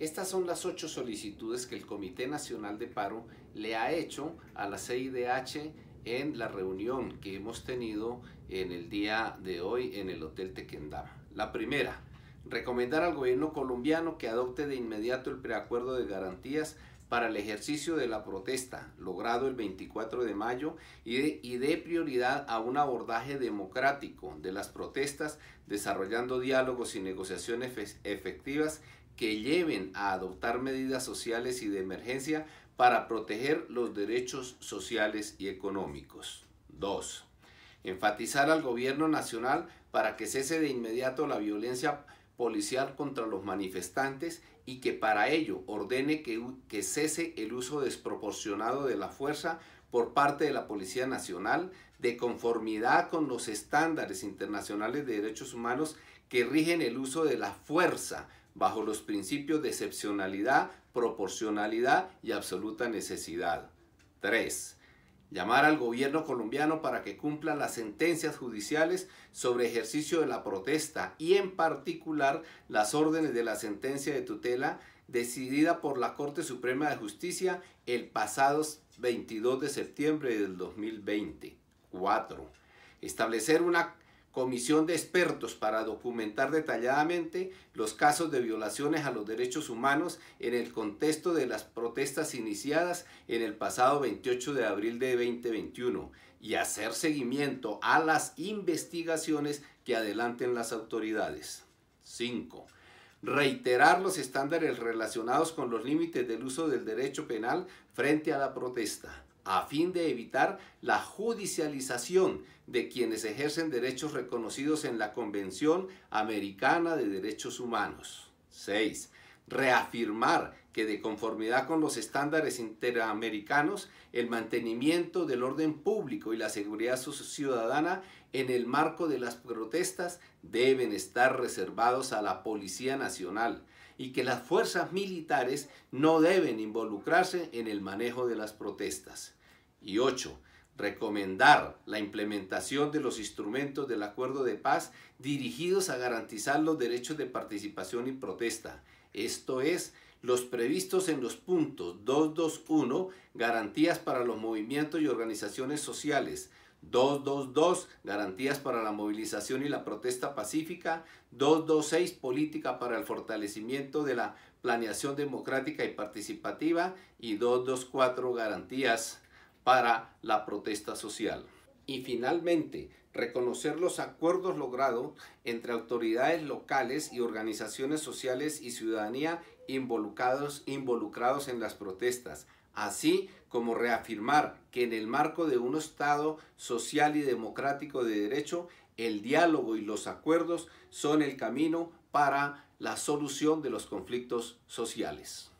Estas son las ocho solicitudes que el Comité Nacional de Paro le ha hecho a la CIDH en la reunión que hemos tenido en el día de hoy en el Hotel Tequendama. La primera, recomendar al gobierno colombiano que adopte de inmediato el preacuerdo de garantías para el ejercicio de la protesta, logrado el 24 de mayo, y dé prioridad a un abordaje democrático de las protestas, desarrollando diálogos y negociaciones efectivas que lleven a adoptar medidas sociales y de emergencia para proteger los derechos sociales y económicos. 2. Enfatizar al gobierno nacional para que cese de inmediato la violencia policial contra los manifestantes y que para ello ordene que, cese el uso desproporcionado de la fuerza por parte de la Policía Nacional de conformidad con los estándares internacionales de derechos humanos que rigen el uso de la fuerza bajo los principios de excepcionalidad, proporcionalidad y absoluta necesidad. 3 llamar al gobierno colombiano para que cumpla las sentencias judiciales sobre ejercicio de la protesta y en particular las órdenes de la sentencia de tutela decidida por la Corte Suprema de Justicia el pasado 22 de septiembre del 2020. 4. Establecer una comisión de expertos para documentar detalladamente los casos de violaciones a los derechos humanos en el contexto de las protestas iniciadas en el pasado 28 de abril de 2021 y hacer seguimiento a las investigaciones que adelanten las autoridades. 5 reiterar los estándares relacionados con los límites del uso del derecho penal frente a la protesta a fin de evitar la judicialización de quienes ejercen derechos reconocidos en la Convención Americana de Derechos Humanos. 6. Reafirmar que de conformidad con los estándares interamericanos, el mantenimiento del orden público y la seguridad ciudadana en el marco de las protestas deben estar reservados a la Policía Nacional y que las fuerzas militares no deben involucrarse en el manejo de las protestas. Y 8. Recomendar la implementación de los instrumentos del acuerdo de paz dirigidos a garantizar los derechos de participación y protesta, esto es, los previstos en los puntos 221, garantías para los movimientos y organizaciones sociales, 222, garantías para la movilización y la protesta pacífica, 226, política para el fortalecimiento de la planeación democrática y participativa, y 224, garantías para la protesta social. Y finalmente, reconocer los acuerdos logrados entre autoridades locales y organizaciones sociales y ciudadanía involucrados, involucrados en las protestas, así como reafirmar que en el marco de un Estado social y democrático de derecho, el diálogo y los acuerdos son el camino para la solución de los conflictos sociales.